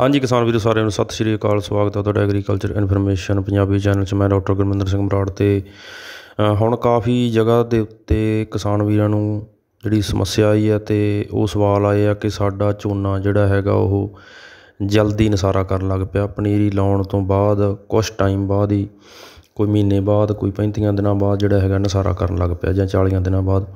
ਹਾਂਜੀ ਕਿਸਾਨ ਵੀਰੋ ਸਾਰਿਆਂ ਨੂੰ ਸਤਿ ਸ਼੍ਰੀ ਅਕਾਲ ਸਵਾਗਤ ਹੈ ਤੁਹਾਡਾ ਐਗਰੀਕਲਚਰ ਇਨਫੋਰਮੇਸ਼ਨ ਪੰਜਾਬੀ ਚੈਨਲ 'ਚ ਮੈਂ ਡਾਕਟਰ ਗੁਰਮਿੰਦਰ ਸਿੰਘ ਬਰਾੜ ਤੇ ਹੁਣ ਕਾਫੀ ਜਗ੍ਹਾ ਦੇ ਉੱਤੇ ਕਿਸਾਨ ਵੀਰਾਂ ਨੂੰ ਜਿਹੜੀ ਸਮੱਸਿਆ ਆਈ ਹੈ ਤੇ ਉਹ ਸਵਾਲ ਆਏ ਆ ਕਿ ਸਾਡਾ ਝੋਨਾ ਜਿਹੜਾ ਹੈਗਾ ਉਹ ਜਲਦੀ ਨਸਾਰਾ ਕਰਨ ਲੱਗ ਪਿਆ ਪਨੀਰੀ ਲਾਉਣ ਤੋਂ ਬਾਅਦ ਕੁਝ ਟਾਈਮ ਬਾਅਦ ਹੀ ਕੋਈ ਮਹੀਨੇ ਬਾਅਦ ਕੋਈ 35 ਦਿਨਾਂ ਬਾਅਦ ਜਿਹੜਾ ਹੈਗਾ ਨਸਾਰਾ ਕਰਨ ਲੱਗ ਪਿਆ ਜਾਂ 40 ਦਿਨਾਂ ਬਾਅਦ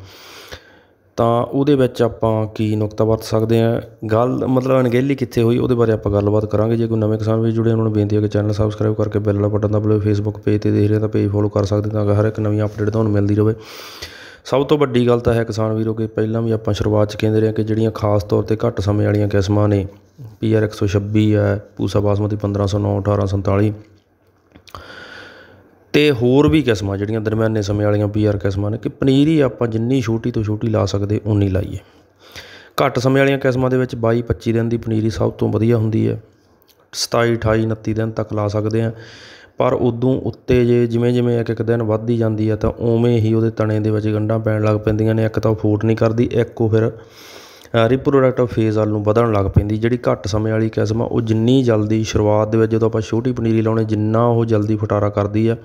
ਤਾਂ ਉਹਦੇ ਵਿੱਚ ਆਪਾਂ ਕੀ ਨੁਕਤਾ ਵਰਤ ਸਕਦੇ ਆ ਗੱਲ ਮਤਲਬ ਅਣਗਹਿਲੀ ਕਿੱਥੇ ਹੋਈ ਉਹਦੇ ਬਾਰੇ ਆਪਾਂ ਗੱਲਬਾਤ ਕਰਾਂਗੇ ਜੇ ਕੋਈ ਨਵੇਂ ਕਿਸਾਨ ਵੀ ਜੁੜੇ ਉਹਨਾਂ ਨੂੰ ਬੇਨਤੀ ਹੈ ਕਿ ਚੈਨਲ ਸਬਸਕ੍ਰਾਈਬ ਕਰਕੇ ਬੈਲ ਵਾਲਾ ਬਟਨ ਦਬਾ ਲਓ ਫੇਸਬੁੱਕ ਪੇਜ ਤੇ ਦੇਖ ਰਹੇ ਤਾਂ ਪੇਜ ਫੋਲੋ ਕਰ ਸਕਦੇ ਤਾਂ ਹਰ ਇੱਕ ਨਵੀਂ ਅਪਡੇਟ ਤੁਹਾਨੂੰ ਮਿਲਦੀ ਰਹੇ ਸਭ ਤੋਂ ਵੱਡੀ ਗੱਲ ਤਾਂ ਹੈ ਕਿਸਾਨ ਵੀਰੋ ਕਿ ਪਹਿਲਾਂ ਵੀ ਆਪਾਂ ਸ਼ੁਰੂਆਤ 'ਚ ਕਹਿੰਦੇ ਰਹੇ ਕਿ ਜਿਹੜੀਆਂ ਖਾਸ ਤੌਰ ਤੇ ਘੱਟ ਸਮੇਂ ਵਾਲੀਆਂ ਕਿਸਮਾਂ ਨੇ ਪੀਆਰ 126 ਹੈ ਪੂਸਾ ਬਾਸਮਤੀ 1509 1847 ਤੇ ਹੋਰ ਵੀ ਕਿਸਮਾਂ ਜਿਹੜੀਆਂ ਦਰਮਿਆਨੇ ਸਮੇਂ ਵਾਲੀਆਂ ਪੀਆਰ ਕਿਸਮਾਂ ਨੇ ਕਿ ਪਨੀਰ ਹੀ ਆਪਾਂ ਜਿੰਨੀ ਛੋਟੀ ਤੋਂ ਛੋਟੀ ਲਾ ਸਕਦੇ ਉਨੀ ਲਾਈਏ ਘੱਟ ਸਮੇਂ ਵਾਲੀਆਂ ਕਿਸਮਾਂ ਦੇ ਵਿੱਚ 22 25 ਦਿਨ ਦੀ ਪਨੀਰੀ ਸਭ ਤੋਂ ਵਧੀਆ ਹੁੰਦੀ ਹੈ 27 28 29 ਦਿਨ ਤੱਕ ਲਾ ਸਕਦੇ ਆ ਪਰ ਉਦੋਂ ਉੱਤੇ ਜੇ ਜਿਵੇਂ ਜਿਵੇਂ ਇੱਕ ਇੱਕ ਦਿਨ ਵੱਧਦੀ ਜਾਂਦੀ ਹੈ ਤਾਂ ਉਵੇਂ ਹੀ ਉਹਦੇ ਤਣੇ ਦੇ ਵਿੱਚ ਗੰਢਾਂ ਪੈਣ ਲੱਗ ਪੈਂਦੀਆਂ ਨੇ ਇੱਕ ਤਾਂ ਫੋਟ ਨਹੀਂ ਕਰਦੀ ਇੱਕ ਉਹ ਫਿਰ ਰਿਪਰੋਡਕਟਿਵ ਫੇਜ਼ ਵੱਲ ਨੂੰ ਵਧਣ ਲੱਗ ਪੈਂਦੀ ਜਿਹੜੀ ਘੱਟ ਸਮੇਂ ਵਾਲੀ ਕਿਸਮ ਆ ਉਹ ਜਿੰਨੀ ਜਲਦੀ ਸ਼ੁਰੂਆਤ ਦੇ ਵਿੱਚ ਜਦੋਂ ਆਪਾਂ ਛੋਟੀ ਪਨੀਰੀ ਲਾਉਣੇ ਜਿੰਨਾ ਉਹ ਜਲਦੀ ਫਟਾਰਾ ਕਰਦੀ ਆ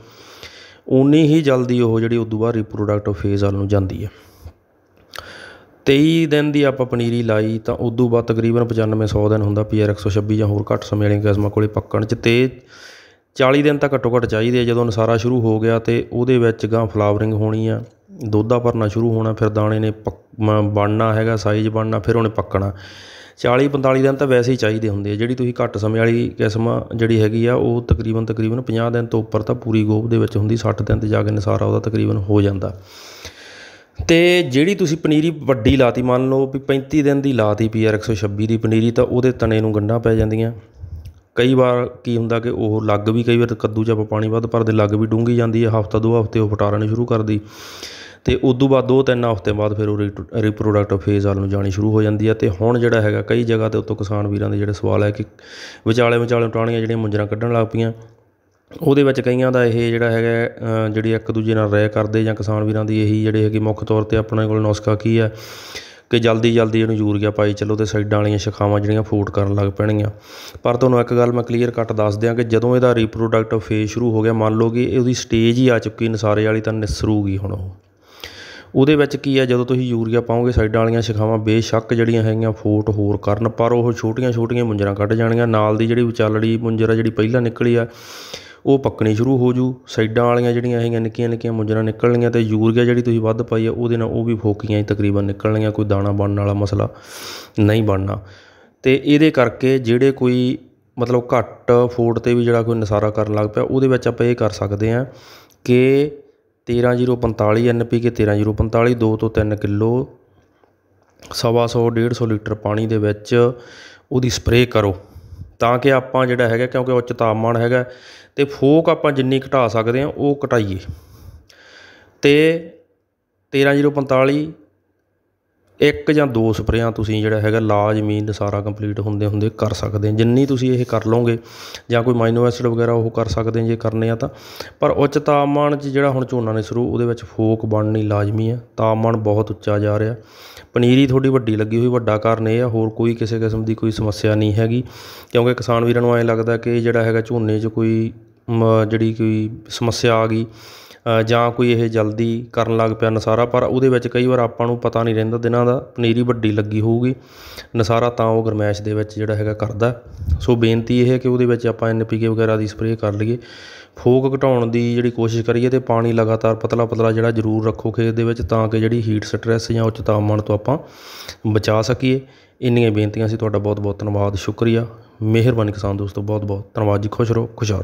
ਉਨੀ ਹੀ ਜਲਦੀ ਉਹ ਜਿਹੜੀ ਉਦੋਂ ਬਾਅਦ ਰਿਪਰੋਡਕਟਿਵ ਫੇਜ਼ ਵੱਲ ਨੂੰ ਜਾਂਦੀ ਆ 23 ਦਿਨ ਦੀ ਆਪਾਂ ਪਨੀਰੀ ਲਾਈ ਤਾਂ ਉਦੋਂ ਬਾਅਦ ਤਕਰੀਬਨ 95 100 ਦਿਨ ਹੁੰਦਾ ਪੀਆਰ 126 ਜਾਂ ਹੋਰ ਘੱਟ ਸਮੇਂ ਵਾਲੀਆਂ ਕਿਸਮਾਂ ਕੋਲੇ ਪੱਕਣ ਚ ਤੇ 40 ਦਿਨ ਤਾਂ ਘੱਟੋ ਘੱਟ ਚਾਹੀਦੇ ਆ ਜਦੋਂ ਨਸਾਰਾ ਸ਼ੁਰੂ ਹੋ ਗਿਆ ਤੇ ਉਹਦੇ ਵਿੱਚ ਗਾਂ ਫਲਾਵਰਿੰਗ ਹੋਣੀ ਆ ਦੋਧਾ ਭਰਨਾ ਸ਼ੁਰੂ ਹੋਣਾ ਫਿਰ ਦਾਣੇ ਨੇ ਪੱਕ ਬਣਨਾ ਹੈਗਾ ਸਾਈਜ਼ ਬਣਨਾ ਫਿਰ ਉਹਨੇ ਪੱਕਣਾ 40 45 ਦਿਨ ਤਾਂ ਵੈਸੇ ਹੀ ਚਾਹੀਦੇ ਹੁੰਦੇ ਆ ਜਿਹੜੀ ਤੁਸੀਂ ਘੱਟ ਸਮੇਂ ਵਾਲੀ ਕਿਸਮ ਜਿਹੜੀ ਹੈਗੀ ਆ ਉਹ ਤਕਰੀਬਨ ਤਕਰੀਬਨ 50 ਦਿਨ ਤੋਂ ਉੱਪਰ ਤਾਂ ਪੂਰੀ ਗੋਭ ਦੇ ਵਿੱਚ ਹੁੰਦੀ 60 ਦਿਨ ਤੇ ਜਾ ਕੇ ਨਸਾਰਾ ਉਹਦਾ ਤਕਰੀਬਨ ਹੋ ਜਾਂਦਾ ਤੇ ਜਿਹੜੀ ਤੁਸੀਂ ਪਨੀਰੀ ਵੱਡੀ ਲਾਤੀ ਮੰਨ ਲਓ ਵੀ 35 ਦਿਨ ਦੀ ਲਾਤੀ ਪੀਆਰ 126 ਦੀ ਪਨੀਰੀ ਤਾਂ ਉਹਦੇ ਤਣੇ ਨੂੰ ਗੰਢਾਂ ਪੈ ਜਾਂਦੀਆਂ ਕਈ ਵਾਰ ਕੀ ਹੁੰਦਾ ਕਿ ਉਹ ਲੱਗ ਵੀ ਕਈ ਵਾਰ ਕੱਦੂ ਜਾਂ ਪਾਣੀ ਵੱਧ ਦੇ ਲੱਗ ਵੀ ਡੂੰਗੀ ਜਾਂਦੀ ਹੈ ਹਫਤਾ ਦੋ ਹਫਤੇ ਉਹ ਫਟਾਰਨੀ ਸ਼ੁਰੂ ਕਰਦੀ ਤੇ ਉਸ ਤੋਂ ਬਾਅਦ ਦੋ ਤਿੰਨ ਹਫ਼ਤੇ ਬਾਅਦ ਫਿਰ ਉਹ ਰੀਟ ਰੀਪ੍ਰੋਡਕਟਿਵ ਫੇਜ਼ ਵਾਲ ਨੂੰ ਜਾਣੀ ਸ਼ੁਰੂ ਹੋ ਜਾਂਦੀ ਹੈ ਤੇ ਹੁਣ ਜਿਹੜਾ ਹੈਗਾ ਕਈ ਜਗ੍ਹਾ 'ਤੇ ਉੱਤੋਂ ਕਿਸਾਨ ਵੀਰਾਂ ਦੇ ਜਿਹੜੇ ਸਵਾਲ ਹੈ ਕਿ ਵਿਚਾਲੇ ਵਿਚਾਲੇ ਟਾਣੀਆਂ ਜਿਹੜੀਆਂ ਮੁੰਜਰਾ ਕੱਢਣ ਲੱਗ ਪਈਆਂ ਉਹਦੇ ਵਿੱਚ ਕਈਆਂ ਦਾ ਇਹ ਜਿਹੜਾ ਹੈਗਾ ਜਿਹੜੀ ਇੱਕ ਦੂਜੇ ਨਾਲ ਰਾਇ ਕਰਦੇ ਜਾਂ ਕਿਸਾਨ ਵੀਰਾਂ ਦੀ ਇਹੀ ਜਿਹੜੇ ਹੈਗੇ ਮੁੱਖ ਤੌਰ 'ਤੇ ਆਪਣੇ ਕੋਲ ਨੁਸਖਾ ਕੀ ਹੈ ਕਿ ਜਲਦੀ ਜਲਦੀ ਇਹਨੂੰ ਯੂਰੀਆ ਪਾਈ ਚੱਲੋ ਤੇ ਸਾਈਡਾਂ ਵਾਲੀਆਂ ਸ਼ਖਾਵਾਂ ਜਿਹੜੀਆਂ ਫੂਟ ਕਰਨ ਲੱਗ ਪੈਣੀਆਂ ਪਰ ਤੁਹਾਨੂੰ ਇੱਕ ਗੱਲ ਮੈਂ ਕਲੀਅਰ ਕੱਟ ਦੱਸ ਦਿਆਂ ਕਿ ਜਦੋਂ ਇਹਦਾ ਰੀਪਰੋਡਕਟਿਵ ਫੇਜ਼ ਸ਼ੁਰੂ ਹੋ ਗਿਆ ਮੰਨ ਲਓ ਕਿ ਉਹਦੀ ਸਟੇਜ ਹੀ ਆ ਚੁੱਕੀ ਨਸਾਰੇ ਵਾਲੀ ਤਾਂ ਨਿਸਰੂਗੀ ਹੁਣ ਉਹ ਉਹਦੇ ਵਿੱਚ ਕੀ ਹੈ ਜਦੋਂ ਤੁਸੀਂ ਯੂਰੀਆ ਪਾਓਗੇ ਸਾਈਡਾਂ ਵਾਲੀਆਂ ਸ਼ਖਾਵਾਂ ਬੇਸ਼ੱਕ ਜਿਹੜੀਆਂ ਹੈਗੀਆਂ ਫੋਟ ਹੋਰ ਕਰਨ ਪਰ ਉਹ ਛੋਟੀਆਂ ਛੋਟੀਆਂ ਮੁੰਜਰਾਂ ਕੱਢ ਜਾਣੀਆਂ ਨਾਲ ਦੀ ਜਿਹੜੀ ਵਿਚਾਲੜੀ ਮੁੰਜਰਾ ਜਿਹੜੀ ਪਹਿਲਾਂ ਨਿਕਲੀ ਆ ਉਹ ਪੱਕਣੀ ਸ਼ੁਰੂ ਹੋ ਜੂ ਸਾਈਡਾਂ ਵਾਲੀਆਂ ਜਿਹੜੀਆਂ ਹੈਗੀਆਂ ਨਿੱਕੀਆਂ ਨਿੱਕੀਆਂ ਮੁੰਜਰਾਂ ਨਿਕਲਣੀਆਂ ਤੇ ਯੂਰੀਆ ਜਿਹੜੀ ਤੁਸੀਂ ਵੱਧ ਪਾਈ ਆ ਉਹਦੇ ਨਾਲ ਉਹ ਵੀ ਫੋਕੀਆਂ ਹੀ ਤਕਰੀਬਨ ਨਿਕਲਣੀਆਂ ਕੋਈ ਦਾਣਾ ਬਣਨ ਵਾਲਾ ਮਸਲਾ ਨਹੀਂ ਬਣਨਾ ਤੇ ਇਹਦੇ ਕਰਕੇ ਜਿਹੜੇ ਕੋਈ ਮਤਲਬ ਘੱਟ ਫੋਟ ਤੇ ਵੀ ਜਿਹੜਾ ਕੋਈ ਨਸਾਰਾ ਕਰਨ ਲੱਗ ਪਿਆ ਉਹਦੇ ਵਿੱਚ ਆਪਾਂ ਇਹ ਕਰ ਸਕਦੇ ਆ ਕਿ 13045 ਜੀਰੋ 13045 2 ਕੇ ਤੋਂ 3 ਕਿਲੋ 150-150 ਲੀਟਰ ਪਾਣੀ ਦੇ ਵਿੱਚ ਉਹਦੀ ਸਪਰੇਅ ਕਰੋ ਤਾਂ ਕਿ ਆਪਾਂ ਜਿਹੜਾ ਹੈਗਾ ਕਿਉਂਕਿ ਉੱਚ ਤਾਪਮਾਨ ਹੈਗਾ ਤੇ ਫੋਕ ਆਪਾਂ ਜਿੰਨੀ ਘਟਾ ਸਕਦੇ ਆ ਉਹ ਘਟਾਈਏ ਤੇ 13045 ਇੱਕ ਜਾਂ ਦੋ ਸਪਰੇਆਂ ਤੁਸੀਂ ਜਿਹੜਾ ਹੈਗਾ ਲਾਜ਼ਮੀ ਨਸਾਰਾ ਕੰਪਲੀਟ ਹੁੰਦੇ ਹੁੰਦੇ ਕਰ ਸਕਦੇ ਜਿੰਨੀ ਤੁਸੀਂ ਇਹ ਕਰ ਲਓਗੇ ਜਾਂ ਕੋਈ ਮਾਈਨੋ ਐਸਿਡ ਵਗੈਰਾ ਉਹ ਕਰ ਸਕਦੇ ਜੇ ਕਰਨੇ ਆ ਤਾਂ ਪਰ ਉੱਚ ਤਾਪਮਾਨ 'ਚ ਜਿਹੜਾ ਹੁਣ ਝੋਨਾ ਨੇ ਸ਼ੁਰੂ ਉਹਦੇ ਵਿੱਚ ਫੋਕ ਬਣਨੀ ਲਾਜ਼ਮੀ ਆ ਤਾਪਮਾਨ ਬਹੁਤ ਉੱਚਾ ਜਾ ਰਿਹਾ ਪਨੀਰੀ ਥੋੜੀ ਵੱਡੀ ਲੱਗੀ ਹੋਈ ਵੱਡਾ ਕਾਰਨ ਇਹ ਆ ਹੋਰ ਕੋਈ ਕਿਸੇ ਕਿਸਮ ਦੀ ਕੋਈ ਸਮੱਸਿਆ ਨਹੀਂ ਹੈਗੀ ਕਿਉਂਕਿ ਕਿਸਾਨ ਵੀਰਾਂ ਨੂੰ ਐਂ ਲੱਗਦਾ ਕਿ ਜਿਹੜਾ ਹੈਗਾ ਝੋਨੇ 'ਚ ਕੋਈ ਜਿਹੜੀ ਕੋਈ ਸਮੱਸਿਆ ਆ ਗਈ ਜਾਂ ਕੋਈ ਇਹ ਜਲਦੀ ਕਰਨ ਲੱਗ ਪਿਆ ਨਸਾਰਾ ਪਰ ਉਹਦੇ ਵਿੱਚ ਕਈ ਵਾਰ ਆਪਾਂ ਨੂੰ ਪਤਾ ਨਹੀਂ ਰਹਿੰਦਾ ਦਿਨਾਂ ਦਾ ਪਨੀਰੀ ਵੱਡੀ ਲੱਗੀ ਹੋਊਗੀ ਨਸਾਰਾ ਤਾਂ ਉਹ ਗਰਮੈਸ਼ ਦੇ ਵਿੱਚ ਜਿਹੜਾ ਹੈਗਾ ਕਰਦਾ ਸੋ ਬੇਨਤੀ ਇਹ ਹੈ ਕਿ ਉਹਦੇ ਵਿੱਚ ਆਪਾਂ ਐਨ ਵਗੈਰਾ ਦੀ ਸਪਰੇਅ ਕਰ ਲਈਏ ਫੋਕ ਘਟਾਉਣ ਦੀ ਜਿਹੜੀ ਕੋਸ਼ਿਸ਼ ਕਰੀਏ ਤੇ ਪਾਣੀ ਲਗਾਤਾਰ ਪਤਲਾ ਪਤਲਾ ਜਿਹੜਾ ਜ਼ਰੂਰ ਰੱਖੋ ਖੇਤ ਦੇ ਵਿੱਚ ਤਾਂ ਕਿ ਜਿਹੜੀ ਹੀਟ ਸਟ੍ਰੈਸ ਜਾਂ ਉੱਚ ਤਾਪਮਾਨ ਤੋਂ ਆਪਾਂ ਬਚਾ ਸਕੀਏ ਇੰਨੀਆਂ ਬੇਨਤੀਆਂ ਸੀ ਤੁਹਾਡਾ ਬਹੁਤ ਬਹੁਤ ਧੰਨਵਾਦ ਸ਼ੁਕਰੀਆ ਮਿਹਰਬਾਨੀ ਕਿਸਾਨ ਦੋਸਤੋ ਬਹੁਤ ਬਹੁਤ ਧੰਨਵਾਦ ਜੀ ਖੁਸ਼ ਰਹੋ ਖੁਸ਼ਹਾਲ